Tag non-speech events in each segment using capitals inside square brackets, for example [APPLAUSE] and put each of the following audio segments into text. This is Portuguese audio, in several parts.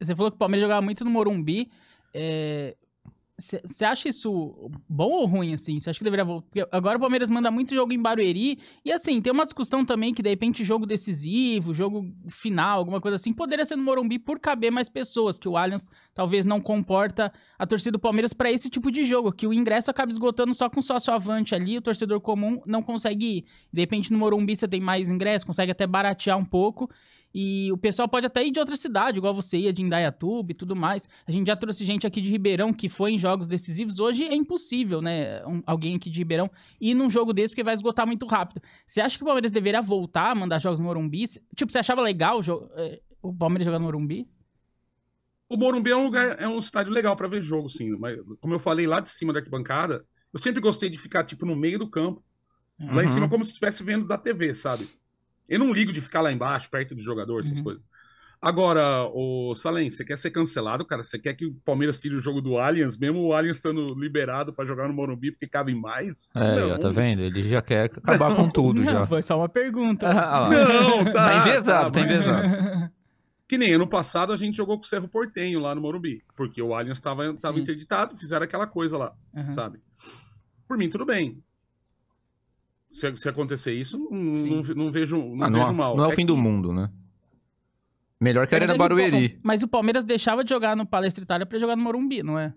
Você falou que o Palmeiras jogava muito no Morumbi. Você é... acha isso bom ou ruim, assim? Você acha que deveria voltar? Porque agora o Palmeiras manda muito jogo em Barueri. E assim, tem uma discussão também que, de repente, jogo decisivo, jogo final, alguma coisa assim, poderia ser no Morumbi por caber mais pessoas, que o Allianz talvez não comporta a torcida do Palmeiras para esse tipo de jogo, que o ingresso acaba esgotando só com sócio avante ali, o torcedor comum não consegue ir. De repente, no Morumbi você tem mais ingresso, consegue até baratear um pouco. E o pessoal pode até ir de outra cidade, igual você ia de Indaiatuba e tudo mais. A gente já trouxe gente aqui de Ribeirão que foi em jogos decisivos. Hoje é impossível, né? Um, alguém aqui de Ribeirão ir num jogo desse porque vai esgotar muito rápido. Você acha que o Palmeiras deveria voltar a mandar jogos no Morumbi? Tipo, você achava legal o, eh, o Palmeiras jogar no Morumbi? O Morumbi é um lugar, é um estádio legal para ver jogo, sim. Mas como eu falei lá de cima da arquibancada, eu sempre gostei de ficar tipo no meio do campo, uhum. lá em uhum. cima como se estivesse vendo da TV, sabe? Eu não ligo de ficar lá embaixo, perto do jogador, essas uhum. coisas. Agora, o Salém, você quer ser cancelado, cara? Você quer que o Palmeiras tire o jogo do Allianz, mesmo o Allianz estando liberado para jogar no Morumbi porque cabe mais? É, não. já tá vendo? Ele já quer acabar não, com tudo não, já. Foi só uma pergunta. Ah, não, [LAUGHS] tá. Tá envezado, tá, tá envezado. Que nem ano passado a gente jogou com o Cerro Portenho lá no Morumbi, porque o Allianz tava, tava interditado, fizeram aquela coisa lá, uhum. sabe? Por mim, tudo bem. Se, se acontecer isso, não, não vejo, não ah, vejo mal. Não é o é fim que... do mundo, né? Melhor que a Arena Barueri. Mas o Palmeiras deixava de jogar no Palestra Itália para jogar no Morumbi, não é?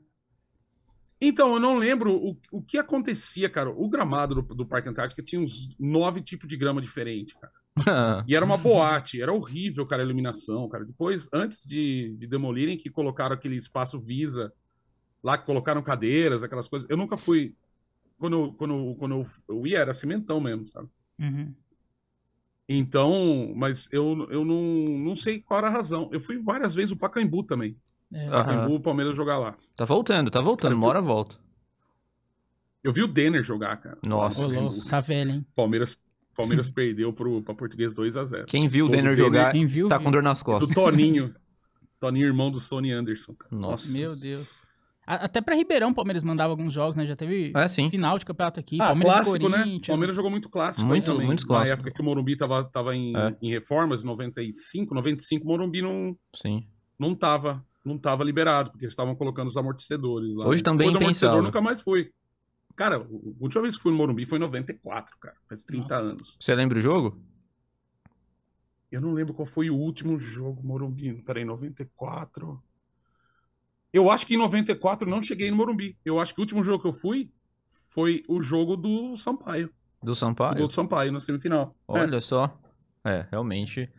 Então, eu não lembro o, o que acontecia, cara. O gramado do, do Parque Antártica tinha uns nove tipos de grama diferente, cara. [LAUGHS] e era uma boate, era horrível, cara, a iluminação, cara. Depois, antes de, de demolirem, que colocaram aquele espaço Visa lá, que colocaram cadeiras, aquelas coisas. Eu nunca fui quando, quando, quando eu, ia, era cimentão mesmo, sabe? Uhum. Então, mas eu, eu não, não sei qual era a razão. Eu fui várias vezes o Pacaembu também. É. Pacaembu, o Palmeiras jogar lá. Tá voltando, tá voltando. mora Uma hora volta. Eu vi o Denner jogar, cara. Nossa. tá velho, hein? Palmeiras, Palmeiras [LAUGHS] perdeu pro, pra Português 2x0. Quem viu o, Denner, Denner jogar Denner, viu, tá viu. com dor nas costas. Do Toninho. Toninho, irmão do Sony Anderson. Cara. Nossa. Meu Deus. Até pra Ribeirão o Palmeiras mandava alguns jogos, né? Já teve é, final de campeonato aqui. Ah, Palmeiras clássico, né? O Palmeiras jogou muito clássico muito, também. clássico. clássicos. Na época que o Morumbi tava, tava em, é. em reformas, 95, 95, o Morumbi não... Sim. Não tava, não tava liberado, porque estavam colocando os amortecedores lá. Hoje também O amortecedor né? nunca mais foi. Cara, a última vez que fui no Morumbi foi em 94, cara. Faz 30 Nossa. anos. Você lembra o jogo? Eu não lembro qual foi o último jogo Morumbi. Peraí, 94... Eu acho que em 94 não cheguei no Morumbi. Eu acho que o último jogo que eu fui foi o jogo do Sampaio. Do Sampaio? O do Sampaio, na semifinal. É. Olha é. só. É, realmente.